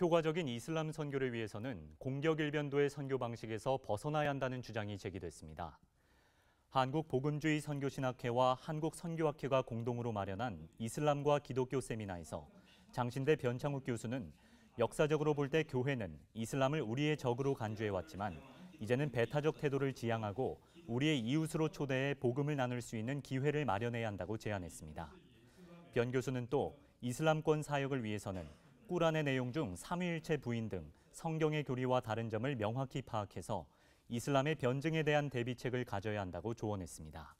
효과적인 이슬람 선교를 위해서는 공격 일변도의 선교 방식에서 벗어나야 한다는 주장이 제기됐습니다. 한국복음주의 선교신학회와 한국선교학회가 공동으로 마련한 이슬람과 기독교 세미나에서 장신대 변창욱 교수는 역사적으로 볼 때 교회는 이슬람을 우리의 적으로 간주해왔지만 이제는 배타적 태도를 지향하고 우리의 이웃으로 초대해 복음을 나눌 수 있는 기회를 마련해야 한다고 제안했습니다. 변 교수는 또 이슬람권 사역을 위해서는 꾸란의 내용 중 삼위일체 부인 등 성경의 교리와 다른 점을 명확히 파악해서 이슬람의 변증에 대한 대비책을 가져야 한다고 조언했습니다.